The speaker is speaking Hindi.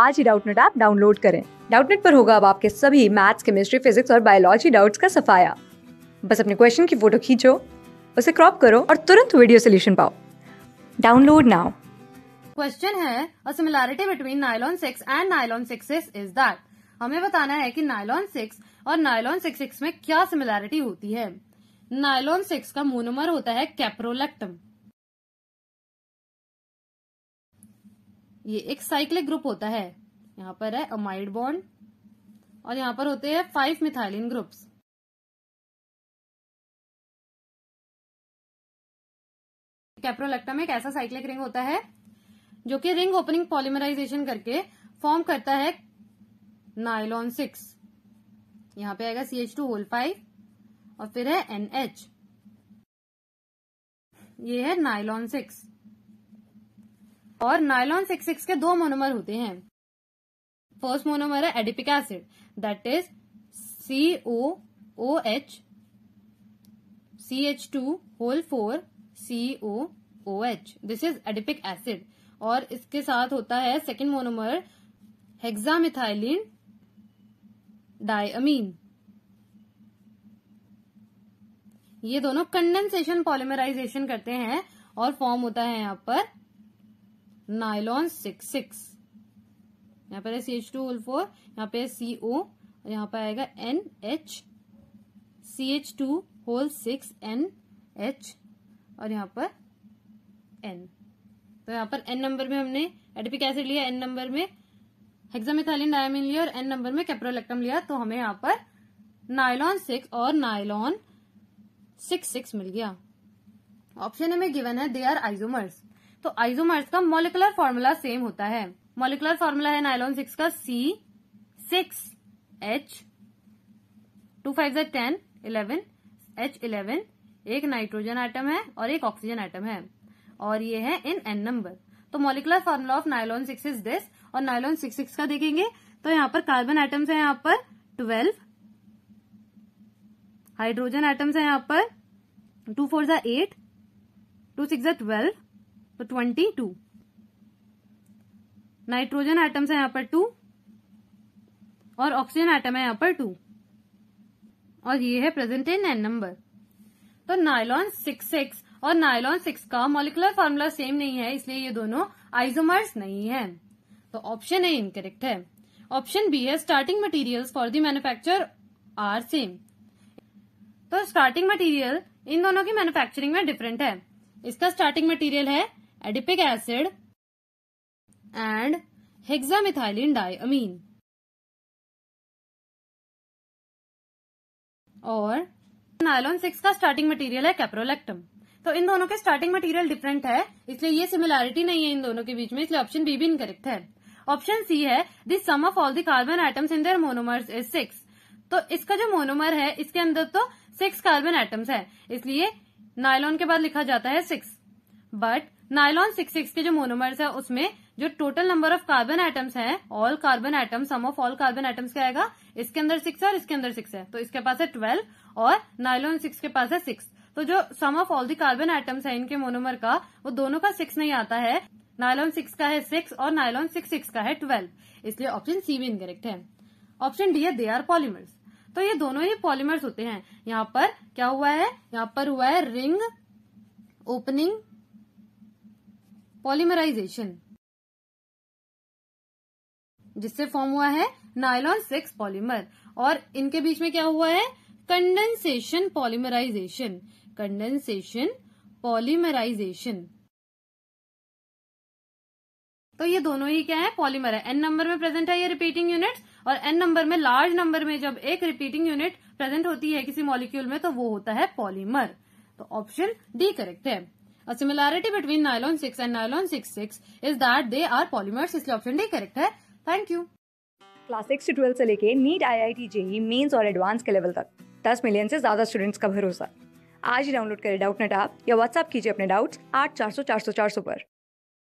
आज ही डाउटनेट ऐप डाउनलोड करें डाउटनेट पर होगा अब आपके सभी मैथ्स केमिस्ट्री फिजिक्स और बायोलॉजी डाउट्स का सफाया बस अपने क्वेश्चन की फोटो खींचो उसे क्रॉप करो और तुरंत वीडियो सोल्यूशन पाओ डाउनलोड नाउ क्वेश्चन है a similarity between nylon six and nylon six is that हमें बताना है कि नाइलॉन सिक्स और नाइलॉन सिक्स सिक्स में क्या सिमिलैरिटी होती है नाइलॉन सिक्स का मोनोमर होता है कैप्रोलेक्टम ये एक साइक्लिक ग्रुप होता है यहाँ पर है अमाइड बॉन्ड और यहाँ पर होते हैं फाइव मिथाइलिन ग्रुप्स कैप्रोलेक्टम एक ऐसा साइक्लिक रिंग होता है जो कि रिंग ओपनिंग पॉलीमराइजेशन करके फॉर्म करता है नाइलॉन सिक्स यहाँ पे आएगा C H two whole five और फिर है एन एच ये है नाइलॉन सिक्स और नायलॉन सिक्स सिक्स के दो मोनोमर होते हैं फर्स्ट मोनोमर है adipic acid that is C O O H C H two whole four C O O H this is adipic acid और इसके साथ होता है सेकेंड मोनोमर हेक्सामिथाइलिन डायमीन ये दोनों कंडेंसेशन पॉलीमराइजेशन करते हैं और फॉर्म होता है यहाँ पर नाइलॉन सिक्स सिक्स यहाँ पर है सी एच टू फोर यहाँ पे सी ओ और यहाँ पर आएगा N H C H two whole six N H और यहाँ पर एन तो यहाँ पर एन नंबर में हमने एडपी एसिड लिया एन नंबर में हेक्सामिथाइलिन डायमिन लिया और एन नंबर में कैप्रोलेक्टम लिया तो हमें यहाँ पर नाइलॉन सिक्स और नाइलॉन सिक्स सिक्स मिल गया ऑप्शन हमें गिवन है दे आर आइजोमर्स तो आइजोमर्स का मोलिकुलर फॉर्मूला सेम होता है मोलिकुलर फॉर्मूला है नाइलॉन सिक्स का C six H two five जै टेन इलेवन एच इलेवन एक नाइट्रोजन आइटम है और एक ऑक्सीजन आइटम है और ये है इन एन नंबर तो molecular formula of nylon six is this और नाइलॉन सिक्स सिक्स का देखेंगे तो यहाँ पर कार्बन आइटम्स है यहाँ पर ट्वेल्व हाइड्रोजन आइटम्स है यहाँ पर टू फोर जै एट टू सिक्स जा ट्वेल्व तो ट्वेंटी टू नाइट्रोजन आइटम्स है यहां पर टू और ऑक्सीजन आइटम है यहां पर टू और ये है प्रेजेंट इन एन नंबर तो नायलॉन सिक्स सिक्स और नायलॉन सिक्स का मॉलिकुलर फॉर्मूला सेम नहीं है इसलिए ये दोनों आइसोमर्स नहीं है तो ऑप्शन ए इनकरेक्ट है ऑप्शन बी है starting materials for the manufacture are same तो स्टार्टिंग मटेरियल इन दोनों की मैन्युफैक्चरिंग में डिफरेंट है इसका स्टार्टिंग मटेरियल है adipic acid and hexamethylene diamine और नायलॉन सिक्स का स्टार्टिंग मटेरियल है कैप्रोलेक्टम तो इन दोनों के स्टार्टिंग मटेरियल डिफरेंट है इसलिए ये सिमिलैरिटी नहीं है इन दोनों के बीच में इसलिए ऑप्शन बी भी इनकरेक्ट है ऑप्शन सी है the sum of all the carbon atoms in their monomers is six तो इसका जो मोनोमर है इसके अंदर तो सिक्स कार्बन एटम्स है इसलिए नायलॉन के बाद लिखा जाता है six but nylon six six के जो मोनोमर्स है उसमें जो total number of carbon atoms है all carbon atom sum of all carbon atoms क्या आएगा इसके अंदर सिक्स है और इसके अंदर सिक्स है तो इसके पास है ट्वेल्व और नाइलॉन सिक्स के पास है सिक्स तो जो sum of all the carbon atoms है इनके मोनोमर का वो दोनों का सिक्स नहीं आता है नायलॉन सिक्स का है सिक्स और नायलॉन सिक्स सिक्स का है ट्वेल्व इसलिए ऑप्शन सी भी इनकरेक्ट है ऑप्शन डी है दे आर पॉलीमर्स तो ये दोनों ही पॉलीमर्स होते हैं यहाँ पर क्या हुआ है यहाँ पर हुआ है रिंग ओपनिंग पॉलीमराइजेशन जिससे फॉर्म हुआ है नायलॉन सिक्स पॉलीमर और इनके बीच में क्या हुआ है कंडेंसेशन पॉलीमराइजेशन कंडेंसेशन पॉलीमराइजेशन तो ये दोनों ही क्या है पॉलीमर है एन नंबर में प्रेजेंट है ये रिपीटिंग यूनिट्स और एन नंबर में लार्ज नंबर में जब एक रिपीटिंग यूनिट प्रेजेंट होती है किसी मॉलिक्यूल में तो वो होता है पॉलीमर तो ऑप्शन डी करेक्ट है similarity between between six and and six six is that they are polymers इसलिए ऑप्शन डी करेक्ट है थैंक यू क्लास सिक्स से ट्वेल्थ से लेके NEET IIT JEE mains और एडवांस के लेवल तक दस मिलियन से ज्यादा स्टूडेंट्स का भरोसा आज ही डाउनलोड करें डाउट नेट आप या व्हाट्सअप कीजिए अपने डाउट्स आठ चार सौ चार सौ चार सौ पर